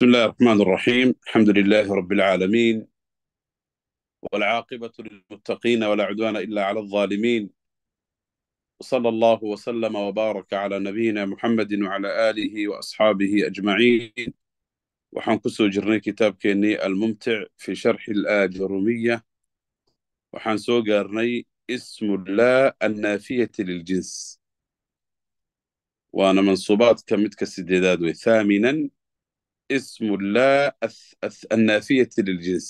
بسم الله الرحمن الرحيم الحمد لله رب العالمين والعاقبة للمتقين ولا عدوان إلا على الظالمين وصلى الله وسلم وبارك على نبينا محمد وعلى آله وأصحابه أجمعين وحنكسو جرني كتاب كيني الممتع في شرح الآجرومية وحنسو جرني اسم الله النافية للجنس وأنا منصوبات كمتك السديداد ثامنا ismu laa annaafiyati liljins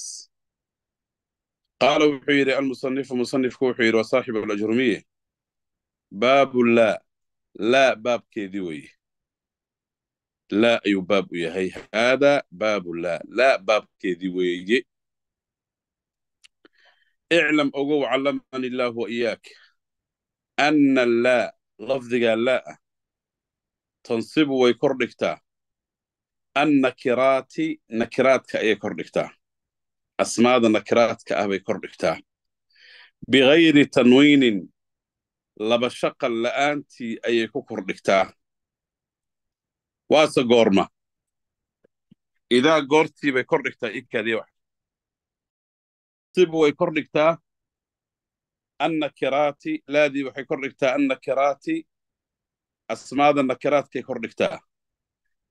qaala wuxuu yidhi almusanifu musanifku wuxuu yidhi waa saaxibu alajrumiye baabu laa laa baabkeedii weeye laa ayuu baab u yahay haadaa baabu laa laa baabkeedii weeye iclam ogow callamani illaahu wa iyaak anna laa lafdigaa laa ah tansibu way kor dhigtaa annakiraati nakiraadka ayay kordhigtaa asmaada nakiraadka ah bay kordhigtaa bigayri tanwiinin laba shaqal la'aantii ayay ku kor dhigtaa waase goorma idaa goortii bay kordhigtaa idkaadiya wax sib way kor dhigtaa annakiraati laadii waxay kordhigtaa annakiraati asmaada nakiraadkay kordhigtaa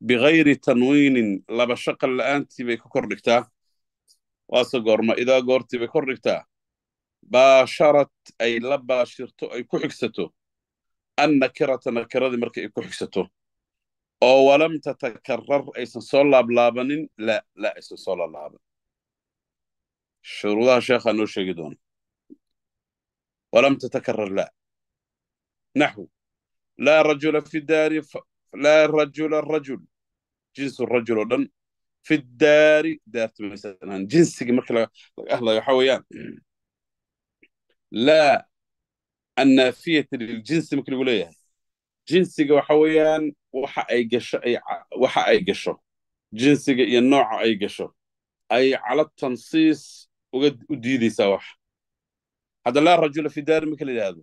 bigayri tanwiinin laba shaqan la'aantii bay ka kor dhigtaa waase goorma idaa goortii bay kor dhigtaa baasharad ay la baashirto ay ku xigsato an nakirata nakiradii marka ay ku xigsato oo walam tatakarar aysan soo laablaabanin la la aysan soo laablaaban shuruudaha sheekhaa noo sheegi doona walam tatakarar la naxw laa rajula fi daari laa rajula rajul jinsu rajul oo dhan fi daari daartu maysan ahaan jinsigii markii laga hadlayo waxa weeyaan laa annaafiyata liljinsi marki lagu leeyahay jinsiga waxa weeyaan waxa ay gasho waxa ay gasho jinsiga iyo nooca ay gasho ay cala tansiis uga u diidaysaa wax hadda laa rajula fi daari marka la yidhaahdo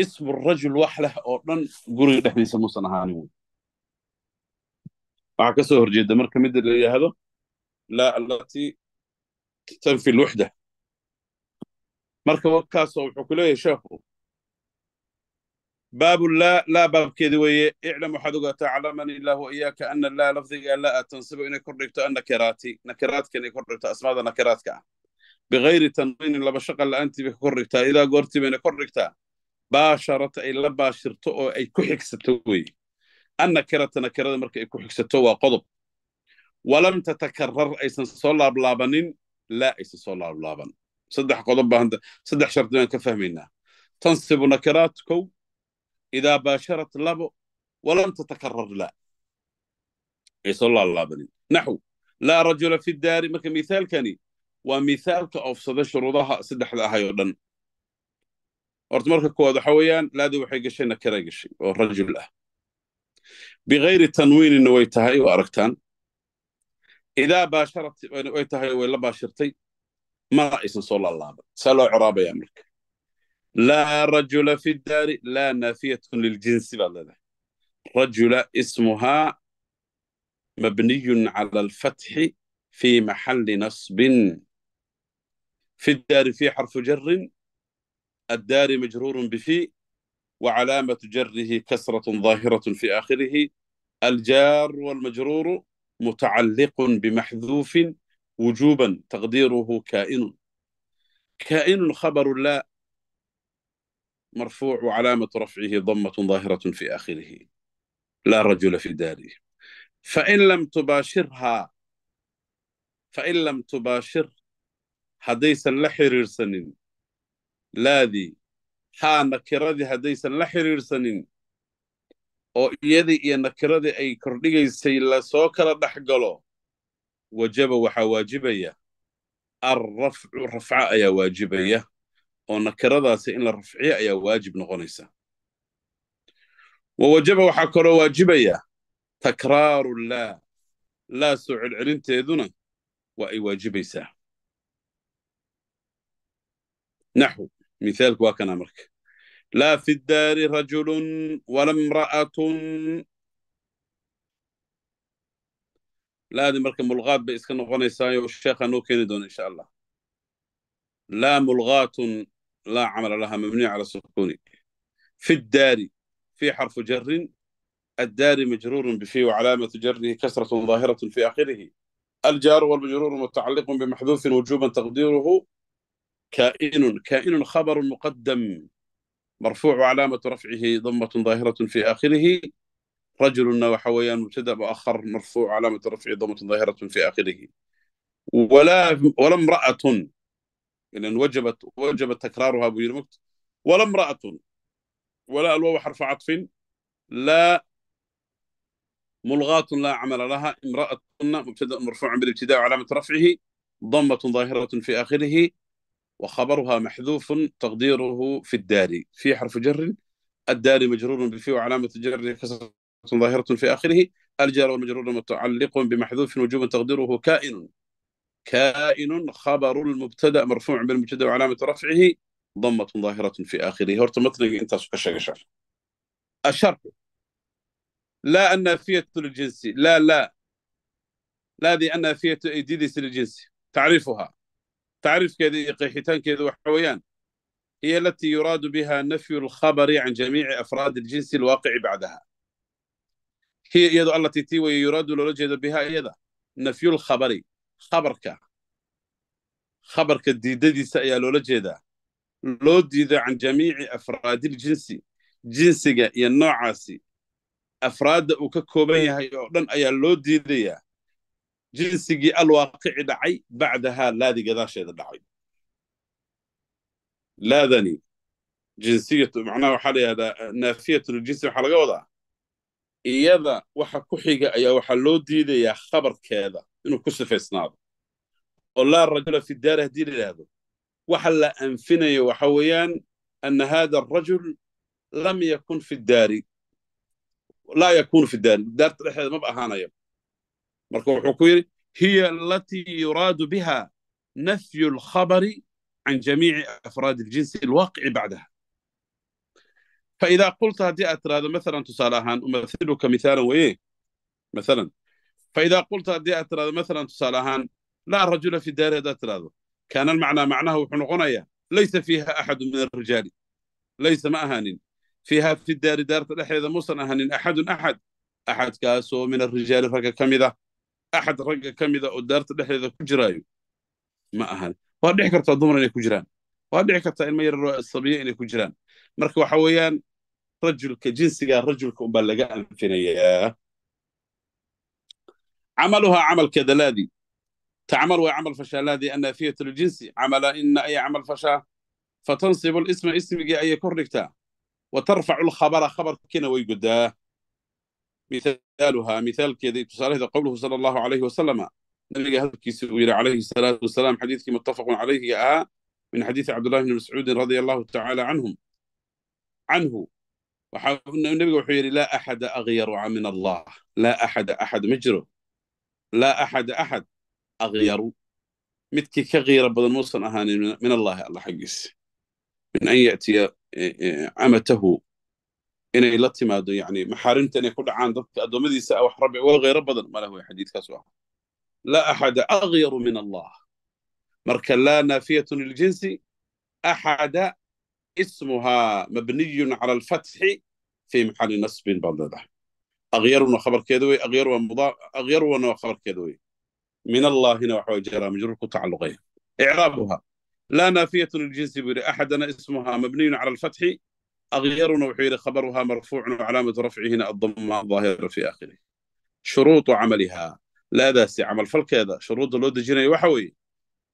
ismu rajul wax leh oo dhan guriga dhexdiisa muusan ahaani wy waxaa ka soo horjeeda marka midda la yidhaahdo laa allatii tanfi lwuxda marka wakaasoo wuxuu ku leeyahay sheekhu baabu laa laa baabkeedi weeye iclam waxaad ogaataa calamani illaahu iyaaka ana laa lafdiga laa aad tansibu inay kor dhigto annakiraati nakiraadka inay kor dhigto asmaada nakiraadka ah bikayri tanwiinin laba shaqa la'aantiibay ka kor dhigtaa idaa goortii bayna kor dhigtaa baasharata ay la baashirto oo ay ku xigsato weeye annakirata nakirada marka ay ku xigsato waa qodob walam tatakarar aysan soo laablaabanin laa aysan soo laablaaban saddex qodob baa saddex shardi baan ka fahmaynaa tansibu nakiraat kow idaa baasharat labo walam tatakarar laa ay soo laablaabanin naxw laa rajula fi daari marka mithaalkani waa mithaalka oofsada shuruudaha saddexda ahay oo dhan horta marka kuwaad waxa weeyaan laadii waxay gashayna nakara gashay oo rajul ah bikayri tanwiinina way tahay oo aragtaan idaa baasharat way tahay way la baashirtay mana aysan soo laalaaban saa loo ciraabaya marka laa rajula fi daari laa naafiyatun liljinsi baad leedahay rajula ismuhaa mabniyun cala alfatxi fi maxalli nasbin fi daari fi xarfu jarin الدار مجرور بفي وعلامة جره كسرة ظاهرة في آخره الجار والمجرور متعلق بمحذوف وجوبا تقديره كائن كائن خبر لا مرفوع وعلامة رفعه ضمة ظاهرة في آخره لا رجل في داري فإن لم تباشرها فإن لم تباشر حديثا لحرير سنين laadii haa nakiradii haddaysan la xiriirsanin oo iyadii iyo nakiradii ay kordhigaysay lasoo kala dhex galo wajaba waxaa waajibaya arrafcu rafca ayaa waajibaya oo nakiradaasi in la rafciyo ayaa waajib noqonaysa wa wajaba waxaa kaloo waajibaya takraaru laa laa soo celcelinteeduna waa ay waajibaysaa naxu mithaalku waa kana marka laa fi daari rajulun wala imra'atun laadi marka mulqaad bay iska noqonaysaayoo sheekhaa noo keeni doona insha allah laa mulqaatun laa camala laha mabniya cala sukuni fi daari fi xarfu jarin الدار مجرور بفي وعلامة جره كسرة ظاهرة في آخره الجار والمجرور متعلق بمحذوف وجوبا تقديره كائن كائن خبر مقدم مرفوع علامة رفعه ضمة ظاهرة في آخره رجل وحويان مبتدا مؤخر مرفوع علامة رفعه ضمة ظاهرة في آخره ولا ولا امرأة يعني وجبت وجب تكرارها بالمكت ولا امرأة ولا الواو حرف عطف لا ملغاة لا عمل لها امرأة مبتدا مرفوع بالابتداء علامة رفعه ضمة ظاهرة في آخره وخبرها محذوف تقديره في الداري في حرف جر الداري مجرور بفي وعلامة جر كسرة ظاهرة في آخره الجار والمجرور متعلق بمحذوف وجوب تقديره كائن كائن خبر المبتدا مرفوع بالمبتدا وعلامة رفعه ضمة ظاهرة في آخره ارتمطني انت الشرط لا النافية للجنس لا لا لا ذي النافية إيديديس للجنس تعريفها tacriifkeeda iyo qeexitaankeeda waxa weeyaan hiya alatii yuraadu biha nafyu alkhabari can jamiici afraadi aljinsi alwaaqici bacdaha hiya iyado alatii tii weeye yuraadu loola jeedo bihaa iyada nafyulkhabari khabarka khabarka diidadiisa ayaa loola jeedaa loo diido can jamiici afraadiiljinsi jinsiga iyo noocaasi afraadda uu ka kooban yahay oo dhan ayaa loo diidayaa jinsigii alwaaqici dhacay bacdahaa laadi gadaasheeda dhacay laadani jinsiyatu macnaha waxaa la yidhahdaa eh, naafiyatulujinsi waxaa laga wadaa iyada waxa ku xiga ayaa waxaa loo diidayaa khabarkeeda inuu ku sifaysnaado oo laa rajula fi daari haddii la yidhaahdo waxa la anfinayo waxa weeyaan anna hada arajul lam yakun fi daari laa yakunu fi daari daarta dhexeeda maba ahaanaya marka wuxuu ku yidhi hiya alatii yuraadu biha nafyu lkhabari can jamiici afraadi ljinsi alwaaqici bacdaha faidaa qulta haddii aad tirahdo maalan tusaale ahaan umathiluka mithaalan weye maalan faidaa qulta haddii aad tirahdo maalan tusaale ahaan laa rajula fi daari haddaad tirahdo kaana almacnaa macnaha wuxuu noqonayaa laysa fiiha axadu min alrijaali laysa ma ahaanin fiiha fi daari daarta dhexdeeda muusan ahaanin axadun axad axadkaasoo min alrijaali ragga ka mid ah axad ragga ka mida oo daarta dhexdeeda ku jiraayo ma ahan waa dhici kartaa dumar inay ku jiraan waa dhici kartaa ilmo yararoo sabiya inay ku jiraan marka waxa weeyaan rajulka jinsiga rajulka unbaa laga anfinayaa camaluhaa camalka dalaadii tacmal way camal fashaa laadii annaafiyatu ljinsi camala ina ay camal fashaa fatansibu lisma ismigii ayay kor dhigtaa wa tarfacu lkhabara khabarkiina way goddaa mithaaluhaa mithaalkeeda tusaalheeda qowluhu sala allahu alayhi wasalama nabiga hadalkiisii uu yidhi calayhi salaatu wasalaam xadiidkii muttafaqun calayhiga ahaa min xadiidi cabdullahi bni mascuudin radia allahu tacaala canhum canhu nabiga wuxuu yidhi laa axada akhyaru min allah laa axada axad ma jiro laa axada axad akhyaru midkii ka kiira badan muusan ahaanin min allahi allah xaggiisa min an yatiya camatahu inay la timaado yani maxaarimta inay ku dhacaan dadka addoommadiisa ah wax rabbi uga kheyro badan ma leh wey xadiidkaas waa ah. laa axada akhyaru min allah marka laa naafiyatu liljinsi axada ismuhaa mabniyun cala alfatxi fi maxali nasbin baad leedahay akhyaruna khabarkeeda wey akhyaruwana waa khabarkeeda wey min allaahina waxaa jaraa majruur ku tacalluqaya icraabuha laa naafiyatu liljinsi buu yidhi axadana ismuhaa mabniyun cala alfatxi akyaruna wuxuu yidhi khabaruhaa marfuucun calaamatu rafcihina adama aahira fi akhirih shuruuطu camalihaa laadaasi camalfalkeeda shuruudda loo dejinayo waxa weeye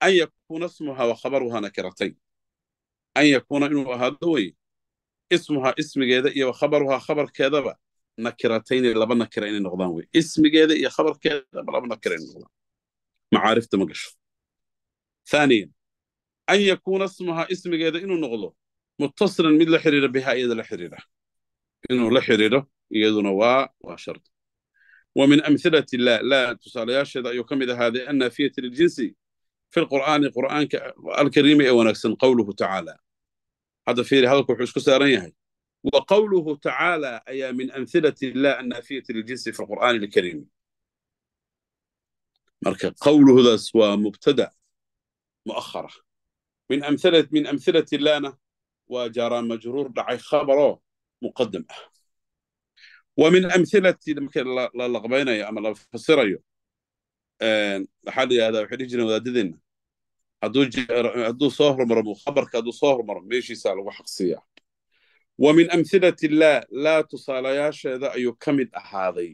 an yakuuna ismuhaa wa khabaruhaa nakiratayn an yakuuna inuu ahaado weye ismuhaa ismigeeda iyo wa khabaruhaa khabarkeedaba nakiratayni laba nakira inay noqdaan wey ismigeeda iyo khabarkeedaba laba nakira inay noqdaan macaarifta ma gasho thaaniyan an yakuuna ismuhaa ismigeeda inuu noqdo muttasilan mid la xiriira bihaa iyada la xiriira inuu la xiriiro iyaduna waa waa shardi wa min amhilati laa laa tusaalayaasheeda ayuu ka mid ahaa de annaafiyati liljinsi fi lqur'aani qur'aanka alkariimi ee wanaagsan qowluhu tacaala hadda fiiri hadalku wuxuu isku saaran yahay wa qowluhu tacaala ayaa min amhilati llah annaafiyati liljinsi fi lqur'aani alkariimi marka qowluhudaas waa mubtada mu'akhara min amhilati lana waa jaraa majruur dhacay khabaroo muqadam ah wa min amhilati marka la laqbaynayo ama la fasirayo waxaa la yidhahdaa waxay dhihi jireen wadaadadeenna hadduu soo hormaro khabarka hadduu soo hormaro meeshiisaa lagu xaqsiiyaa wa min amhilati laa laa tusaalayaasheeda ayuu ka mid ahaaday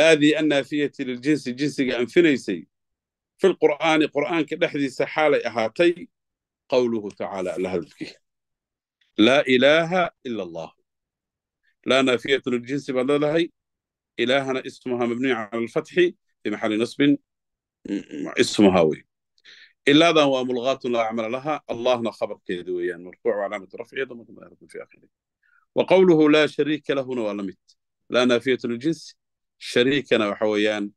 laadii annaafiyati liljinsi jinsiga anfinaysay fi lqur'aani qur'aanka dhexdiisa xaalay ahaatay قوله تعالى لهلكي لا إله إلا الله لا نافية للجنس بدلها إلهنا اسمها مبني على الفتح في محل نصب اسم هاوي إلا ذا هو ملغات لا عمل لها الله خبر كيدويان يعني مرفوع وعلامة رفع ضمة ظاهرة في آخره وقوله لا شريك له ولا مت لا نافية للجنس شريكنا وحويان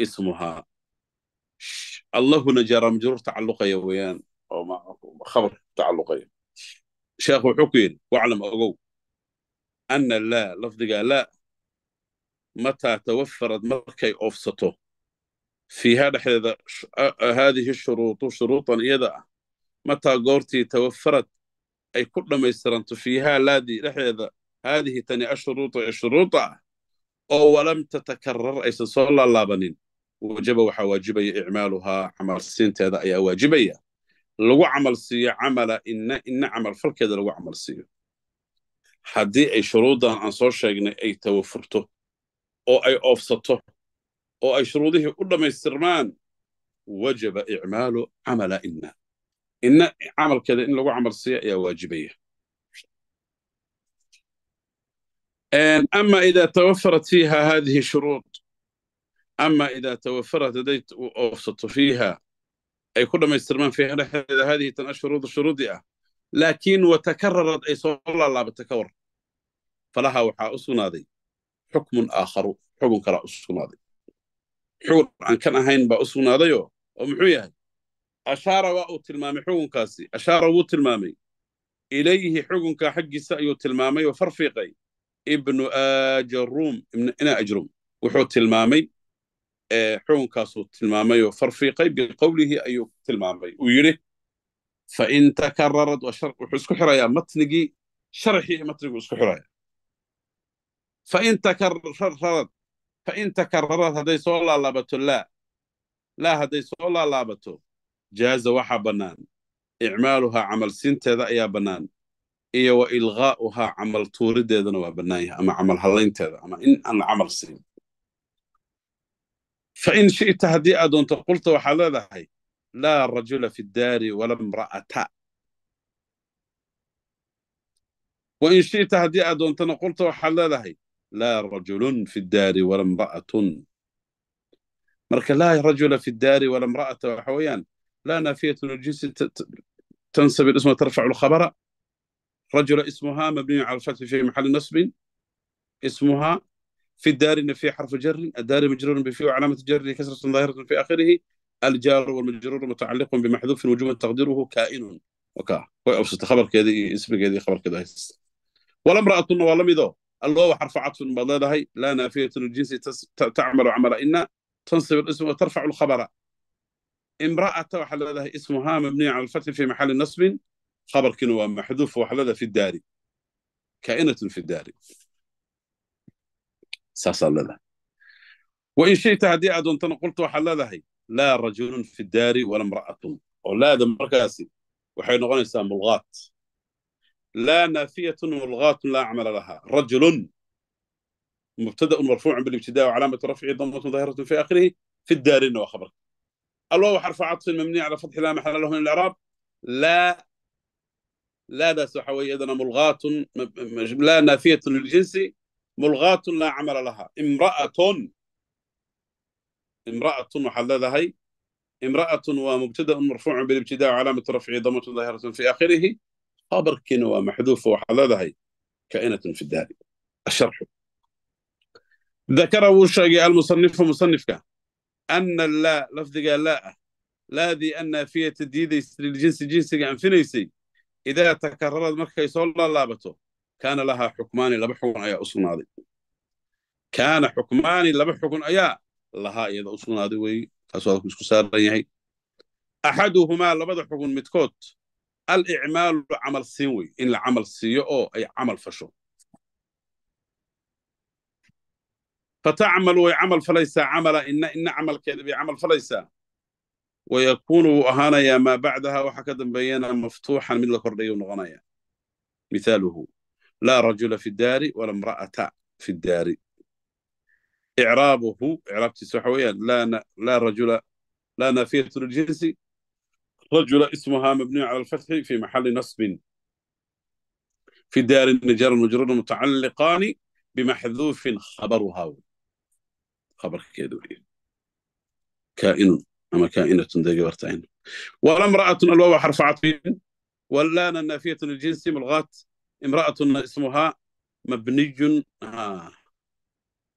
اسمها الله نجار مجرور تعلق يويان oo khabar ku sheekh wuxuu ku yidhi waclam ogow ana laa lafdiga laa mataa tawafarad markay oofsato fiihaa dhexdeeda haadihi shuruutu shuruudan iyada ah mataa goortii tawafarad ay ku dhammaystiranto fiiha laadii dhexdeeda haadihi tani ashuruudu ah ee shuruuta ah oo walam tatakarar aysan soo laalaabanin wajaba waxaa waajibaya icmaaluhaa camalsiinteeda ayaa waajibaya lagu camal siiyo camala inna inna camal falkeeda lagu camal siiyo haddii ay shuruuddan aan soo sheegnay ay tawafurto oo ay oofsato oo ay shuruudihii u dhammaystirmaan wajaba icmaalu camala inna inna camalkeeda in lagu camal siiyo ayaa waajibaya ama idaa tawafarat fiiha haadihi shuruud ama idaa tawafarat hadday oofsato fiiha ay ku dhammaystirmaan fiiha dhexdeeda haadihi tan ashuruudu shuruudi ah laakiin watakararad ay soo laalaabatay ka war falaha waxaa u sugnaaday xukmun aakharu xukun kalaa u sugnaaday xugun aan kan ahayn baa u sugnaadayoo oo muxuu yahay ashaara waa uu tilmaamay xukunkaasi ashaara wuu tilmaamay ilayhi xukunka xaggiisa ayuu tilmaamay oo farfiiqay ibnu ajaruum ina ajrum wuxuu tilmaamay xukunkaasuu tilmaamay oo farfiiqay biqowlihi ayuu tilmaamay uu yidhi fain takararad wuxuu isku xirayaa matnigii sharxii iyo matniguu isku xiraya fain takararad hadday soo laalaabato laa laa hadday soo laalaabato jaaza waxaa bannaan icmaaluhaa camalsiinteeda ayaa bannaan iyo wa ilgaa'uhaa camal tuurideedana waa bannaan yahay ama camal hallaynteeda ama in aan la camal siin فإن شئت هدي أدون تقولت وحالا هي لا رجل في الدار ولا امرأة وإن شئت هدي أدون قلت وحالا هي لا رجل في الدار ولا امرأة مرك لا رجل في الدار ولا امرأة وحويان لا نافية الجنس تنسب الاسم وترفع الخبر رجل اسمها مبني على الفتح في محل نصب اسمها في الدال في حرف جر الدار مجرور بفي وعلامة جره كسرة ظاهرة في آخره الجار والمجرور متعلق بمحذوف وجوب تقديره كائن وكا وأبسط خبر كذي اسم كذي خبر كذا والامرأة والمدو اللو حرف عطف بدلها لا نافية الجنس تعمل عمل إن تنصب الاسم وترفع الخبر امرأة وحلالها اسمها مبني على الفتح في محل نصب خبر كنوا محذوف وحلالها في الدار كائنة في الدار الله ساسالله وان شئت هديئة انتن قلت وحلله لا رجل في الدار ولا امرأة ولا هذا مركاسي وحي سام ملغات لا نافية ملغات لا عمل لها رجل مبتدأ مرفوع بالابتداء وعلامة رفعه ضمة ظاهرة في آخره في الدار إنه خبر الله حرف عطف مبني على فتح لا محل له من الإعراب لا لا ذا سحوي إذن ملغات لا نافية للجنس mulqaatun laa camala lahaa imra'atun imra'atun waxaad leedahay imra'atun waa mubtada'un marfuucun bilibtidaa'i calaamatu rafcihi damatun daahiratun fi aakhirihi khabarkiina waa maxduufa waxaad leedahay kaa'inatun fi daari asharxu dakara wuu sheegay almusanifu musanifka ana laa lafdigaa laa ah laadii annaafiyata diidaysa liljinsi jinsiga anfinaysay idaa takararad markay soo laalaabato kaana lahaa xukmaani laba xukun ayaa u sugnaaday kaana xukmaani laba xukun ayaa lahaa iyada u sugnaaday weeye taasuu adku isku saaran yahay axaduhumaa labada xukun midkood alicmaalu camal siin wey in la camal siiyo oo ay camal fasho fatacmalu way camal falaysaa camala ina ina camalkeeda bay camal falaysaa wayakuunu wuu ahaanayaa maa bacdaha waxa ka dambeeyana maftuuxan mid la kordhayu noqonaya mithaaluhu لا رجل في الدار ولا امرأة في الدار إعرابه إعراب تسوحوية لا ن... لا رجل لا نافية للجنس رجل اسمها مبني على الفتح في محل نصب في دار النجار المجرور متعلقان بمحذوف خبرها خبر كيدوري كائن أما كائنة ذي قبرتين ولا امرأة الواو حرف عطف ولا النافية للجنس ملغات امرأة اسمها مبني ها آه.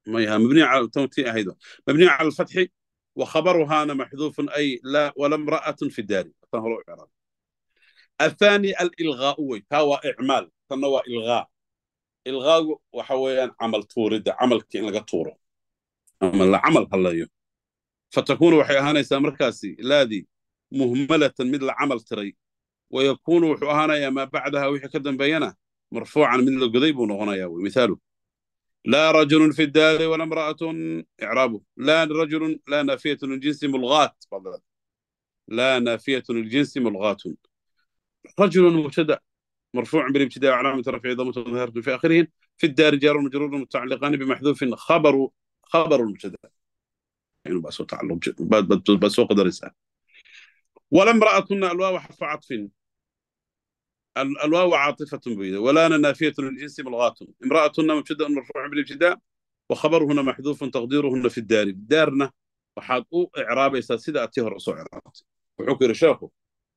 ما مبني على توتي أهيدو مبني على الفتح وخبرها أنا محذوف أي لا ولا امرأة في الدار الثاني الإلغاء هو إعمال تنوى إلغاء إلغاء وحويا عمل تورد عمل كين لقى تورو عمل عمل هلايو فتكون وحي أهانيسا مركاسي لادي مهملة مثل عمل تري ويكون وحي أهانيا ما بعدها وحي كدن بينا مرفوعا من القضيب بنغنيا مثاله لا رجل في الدار ولا امرأة إعرابه لا رجل لا نافية الجنس ملغاة لا نافية الجنس ملغاة رجل مبتدأ مرفوع بالابتداء وعلامه رفع ضمة ظاهرة في آخره في الدار جار مجرور متعلقان بمحذوف خبر خبر المبتدأ يعني بس تعلق بس قدر ولا امرأة الواو حرف عطف الواو عاطفة بيد ولانا نافية للجنس ملغاة امرأتنا مبتدأ مرفوع بالابتداء وخبرهن محذوف تقديرهن في الدار دارنا waxaad u icraabaysaa sida aad tii hore usoo craabtay wuxuu ku yidhi sheekhu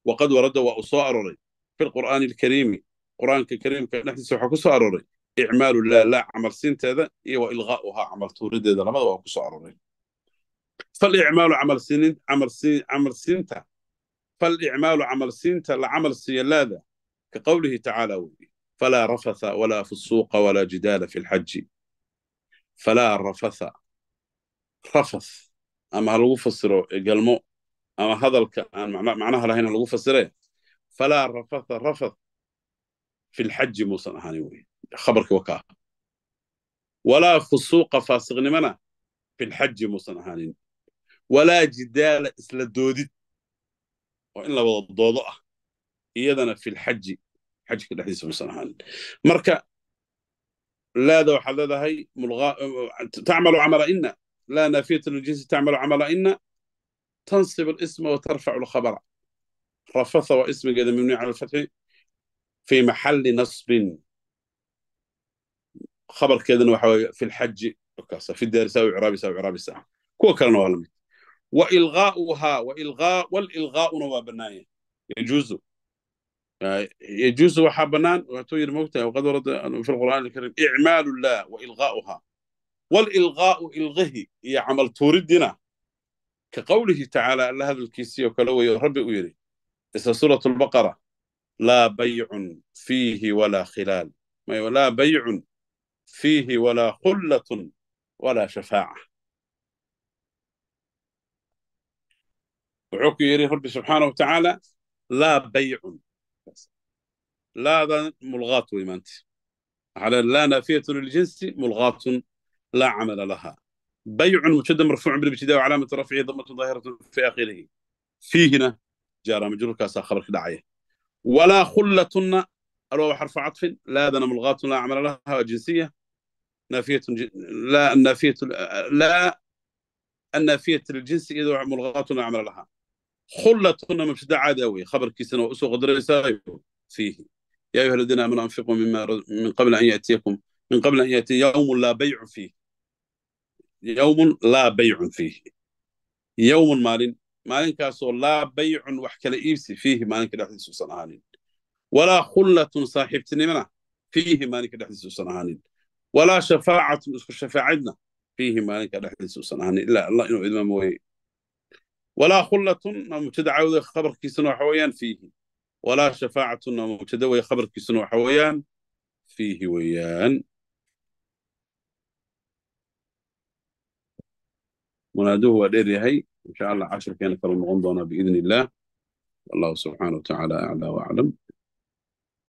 waqad warada waa u soo aroray fi lqur'aani alkariimi qur'aanka kariimka dhexdiisa waxaa ku soo aroray icmaalu laa laa camalsiinteeda iyo wa ilqaa'uhaa camaltuurideeda labada waa ku soo aroray falicmaalu camalsiinta falicmaalu camalsiinta la camal siiya laada كقوله تعالى ودي فلا رفث ولا فسوق ولا جدال في الحج فلا رفث رفث ama ha lagu fasiro galmo ama hadalka aan macnaha lahayn ha lagu fasire falaa rafatha rafath fi lxaji muusan ahaanin wey khabarkii waa ka ah walaa fusuuqa faasiqnimana fi lxaji muusan ahaanin walaa jidaala isla doodid oo in la doodo ah iyadana fi lxaji xajka dhexdiisa misan ahaan marka laada waxaad leedahay tacmalu camala ina laa naafiyata liljinsi tacmalu camala ina tansib alisma wa tarfacu lkhabara rafatha waa ismigeeda mabni cala alfatxi fi maxalli nasbin khabarkeedana waxa weeye fi lxaji kaasa fi daarisa u icraabisa kuwa kalena waa la wa ilgaa'uhaa wa ilgaa wal waa bannaanya yajuuzu يجوز waxaa bannaan waatuu yidhi mogtahay waqad warada fi lqur'aan alkarim icmaalu llah wa ilqaa'uha walilqaa'u ilqihi iyo camal tuuriddina ka qowlihi tacaala alla hadalkiisiioo kale weeyo rabbi u yidhi isa suuratu lbaqara laa baycun fiihi walaa khilaal laa baycun fiihi walaa khullatun walaa shafaaca wuxuu ku yidhi rabbi subxaana wa tacaala laa baycun كاس لا ملغاة ويمانت على لا نافية للجنس ملغاة لا عمل لها بيع مشد مرفوع بالابتداء وعلامة رفعه ضمة ظاهرة في آخره في هنا جار مجرور كاسا خبر دعية ولا خلة الواو حرف عطف لا ذن ملغاة لا عمل لها جنسية نافية لا النافية لا النافية للجنس إذا ملغاة لا عمل لها khullatuna mubtada caadi awey khabarkiisana waa usoo qadaraysaa fiihi ya ayuha ladiina aamanu anfiquu min qabli an yatiyakum min qabli an yatiya yawmun laa baycun fiihi yawmun laa baycun fiihi yawmun maalin maalinkaasoo laa baycun wax kala iibsi fiihi maalinka dhexdiisa usan ahaanin walaa khullatun saaxiibtinimana fiihi maalinka dhexdiisa usan ahaanin walaa shafaacatun isku shafaacidna fiihi maalinka dhexdiisa usan ahaanin ilaa allah inuu idma mooye ولا خلة مبتدع خبر كيسن وحويان فيه ولا شفاعة مبتدع خبر كيسن وحويان فيه ويان منادوه وديري هي إن شاء الله عشر كان كرم دونا بإذن الله والله سبحانه وتعالى أعلى وأعلم